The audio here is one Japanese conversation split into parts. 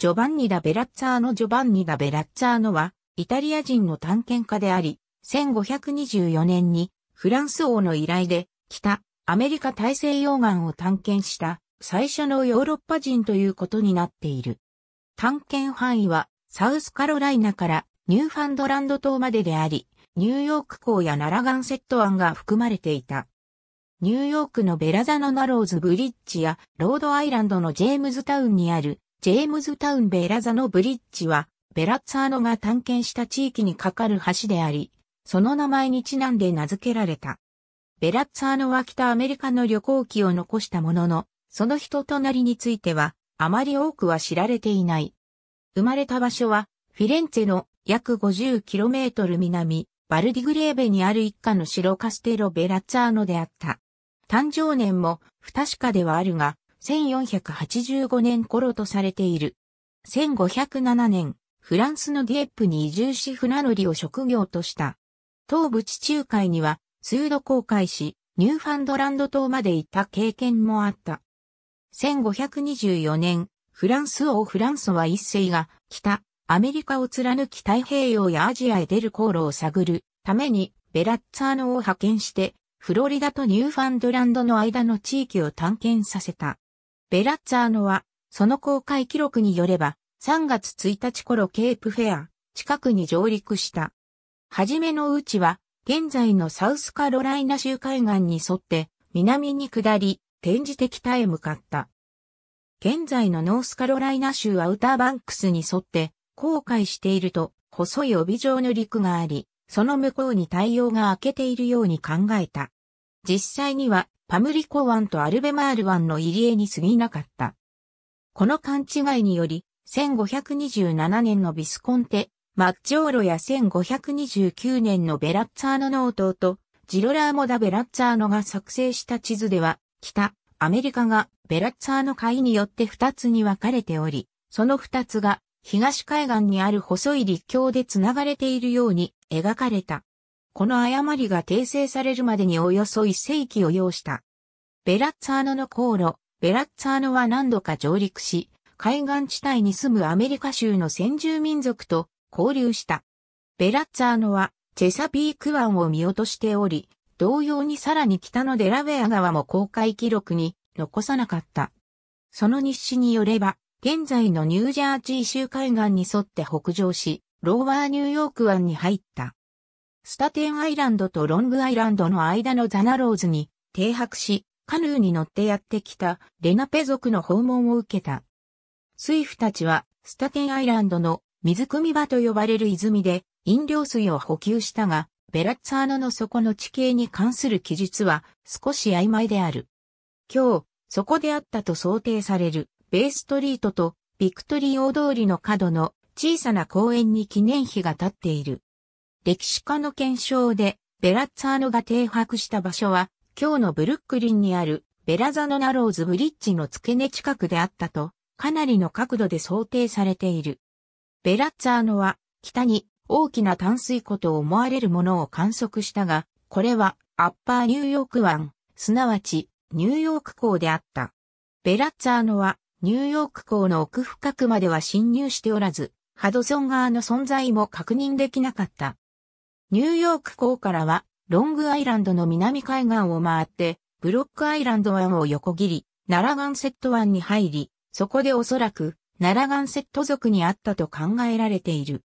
ジョバンニ・ダ・ベラッツァーノ・ジョバンニ・ダ・ベラッツァーノは、イタリア人の探検家であり、1524年にフランス王の依頼で、北、アメリカ大西洋岸を探検した最初のヨーロッパ人ということになっている。探検範囲は、サウスカロライナからニューファンドランド島までであり、ニューヨーク港やナラガンセット湾が含まれていた。ニューヨークのベラザノナローズブリッジやロードアイランドのジェームズタウンにあるジェームズタウンベラザのブリッジは、ベラッツァーノが探検した地域に架かる橋であり、その名前にちなんで名付けられた。ベラッツァーノは北アメリカの旅行記を残したものの、その人となりについては、あまり多くは知られていない。生まれた場所は、フィレンツェの約 50km 南、バルディグレーベにある一家の城カステロ・ベラッツァーノであった。誕生年も不確かではあるが、1485年頃とされている。1507年、フランスのディエップに移住し船乗りを職業とした。東部地中海には、数度航海し、ニューファンドランド島まで行った経験もあった。1524年、フランス王フランソワ一世が北、アメリカを貫き太平洋やアジアへ出る航路を探るためにベラッツァーノを派遣して、フロリダとニューファンドランドの間の地域を探検させた。ベラッツァーノは、その公開記録によれば、3月1日頃ケープフェア、近くに上陸した。はじめのうちは、現在のサウスカロライナ州海岸に沿って、南に下り、展示的北へ向かった。現在のノースカロライナ州アウターバンクスに沿って、航海していると、細い帯状の陸があり、その向こうに太陽が明けているように考えた。実際にはパムリコ湾とアルベマール湾の入り江に過ぎなかった。この勘違いにより、1527年のビスコンテ、マッチョーロや1529年のベラッツァーノノートと、ジロラーモダ・ベラッツァーノが作成した地図では、北、アメリカがベラッツァーノ海によって2つに分かれており、その2つが東海岸にある細い陸橋で繋がれているように描かれた。この誤りが訂正されるまでにおよそ1世紀を要した。ベラッツァーノの航路、ベラッツァーノは何度か上陸し、海岸地帯に住むアメリカ州の先住民族と交流した。ベラッツァーノはチェサピーク湾を見落としており、同様にさらに北のデラウェア川も公開記録に残さなかった。その日誌によれば、現在のニュージャージー州海岸に沿って北上し、ローワーニューヨーク湾に入った。スタテンアイランドとロングアイランドの間のザナローズに停泊し、カヌーに乗ってやってきたレナペ族の訪問を受けた。スイフたちはスタテンアイランドの水汲み場と呼ばれる泉で飲料水を補給したが、ベラッツァーノの底の地形に関する記述は少し曖昧である。今日、そこであったと想定されるベーストリートとビクトリー大通りの角の小さな公園に記念碑が立っている。歴史家の検証で、ベラッツァーノが停泊した場所は、今日のブルックリンにある、ベラザノナローズブリッジの付け根近くであったと、かなりの角度で想定されている。ベラッツァーノは、北に大きな淡水湖と思われるものを観測したが、これは、アッパーニューヨーク湾、すなわち、ニューヨーク港であった。ベラッツァーノは、ニューヨーク港の奥深くまでは侵入しておらず、ハドソン川の存在も確認できなかった。ニューヨーク港からは、ロングアイランドの南海岸を回って、ブロックアイランド湾を横切り、ナラガンセット湾に入り、そこでおそらく、ナラガンセット族にあったと考えられている。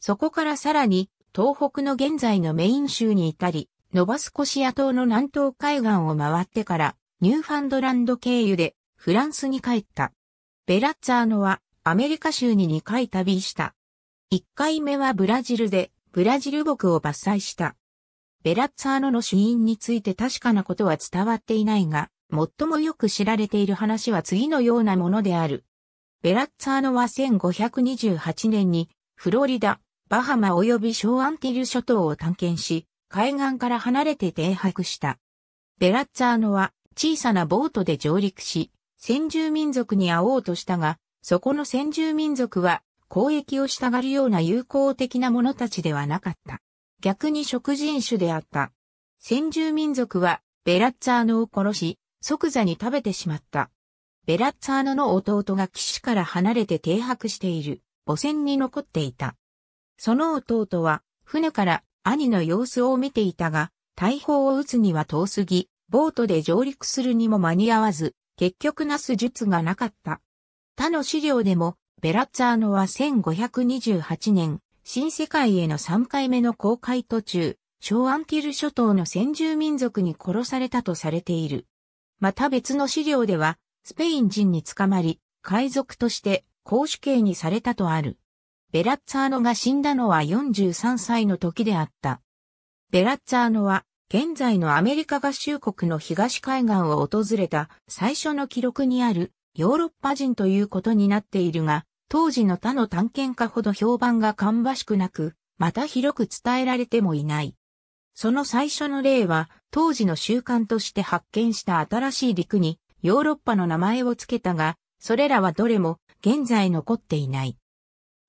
そこからさらに、東北の現在のメイン州に至り、ノバスコシア島の南東海岸を回ってから、ニューファンドランド経由で、フランスに帰った。ベラッツァーノは、アメリカ州に2回旅した。1回目はブラジルで、ブラジル牧を伐採した。ベラッツァーノの主因について確かなことは伝わっていないが、最もよく知られている話は次のようなものである。ベラッツァーノは1528年に、フロリダ、バハマ及び小アンティル諸島を探検し、海岸から離れて停泊した。ベラッツァーノは小さなボートで上陸し、先住民族に会おうとしたが、そこの先住民族は交易をしたがるような友好的な者たちではなかった。逆に食人種であった。先住民族はベラッツァーノを殺し、即座に食べてしまった。ベラッツァーノの弟が騎士から離れて停泊している母船に残っていた。その弟は船から兄の様子を見ていたが、大砲を撃つには遠すぎ、ボートで上陸するにも間に合わず、結局なす術がなかった。他の資料でもベラッツァーノは1528年、新世界への3回目の公開途中、小アンティル諸島の先住民族に殺されたとされている。また別の資料では、スペイン人に捕まり、海賊として公主刑にされたとある。ベラッツァーノが死んだのは43歳の時であった。ベラッツァーノは、現在のアメリカ合衆国の東海岸を訪れた最初の記録にあるヨーロッパ人ということになっているが、当時の他の探検家ほど評判が芳しくなく、また広く伝えられてもいない。その最初の例は、当時の習慣として発見した新しい陸に、ヨーロッパの名前を付けたが、それらはどれも現在残っていない。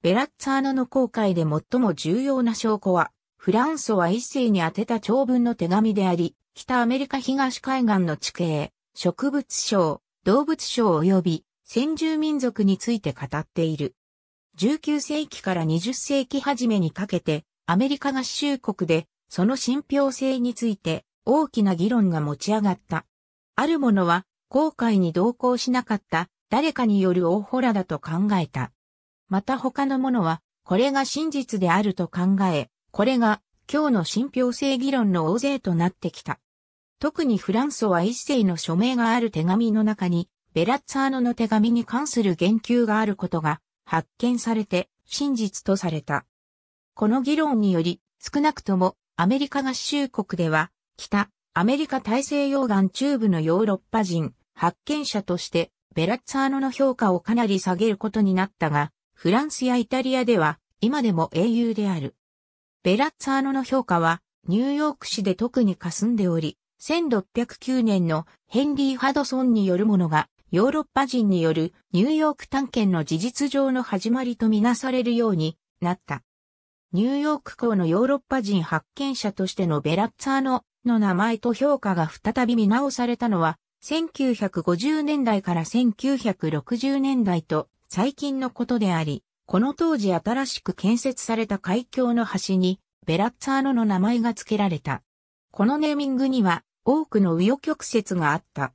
ベラッツァーノの航海で最も重要な証拠は、フランソは一世に宛てた長文の手紙であり、北アメリカ東海岸の地形、植物省、動物省及び先住民族について語っている。19世紀から20世紀初めにかけて、アメリカ合衆国で、その信憑性について、大きな議論が持ち上がった。ある者は、後悔に同行しなかった、誰かによる大ホラだと考えた。また他の者は、これが真実であると考え、これが、今日の信憑性議論の大勢となってきた。特にフランソは一世の署名がある手紙の中に、ベラッツァーノの手紙に関する言及があることが発見されて真実とされた。この議論により、少なくともアメリカ合衆国では、北アメリカ大西洋岸中部のヨーロッパ人発見者としてベラッツァーノの評価をかなり下げることになったが、フランスやイタリアでは今でも英雄である。ベラッツァーノの評価はニューヨーク市で特に霞んでおり、1609年のヘンリー・ハドソンによるものがヨーロッパ人によるニューヨーク探検の事実上の始まりとみなされるようになった。ニューヨーク港のヨーロッパ人発見者としてのベラッツァーノの名前と評価が再び見直されたのは、1950年代から1960年代と最近のことであり、この当時新しく建設された海峡の橋にベラッツァーノの名前が付けられた。このネーミングには多くの右翼曲折があった。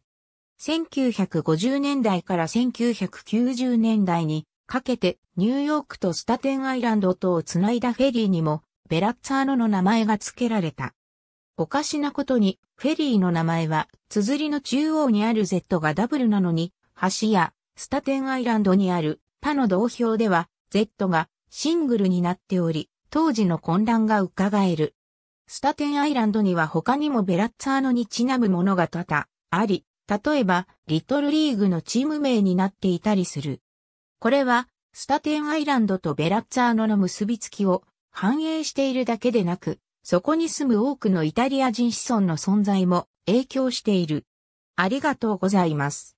1950年代から1990年代にかけてニューヨークとスタテンアイランドとをつないだフェリーにもベラッツァーノの名前が付けられた。おかしなことにフェリーの名前は綴りの中央にある Z がダブルなのに橋やスタテンアイランドにある他の同票では Z がシングルになっており当時の混乱が伺える。スタテンアイランドには他にもベラッツァーノにちなむものが多々あり、例えば、リトルリーグのチーム名になっていたりする。これは、スタテンアイランドとベラッツァーノの結びつきを反映しているだけでなく、そこに住む多くのイタリア人子孫の存在も影響している。ありがとうございます。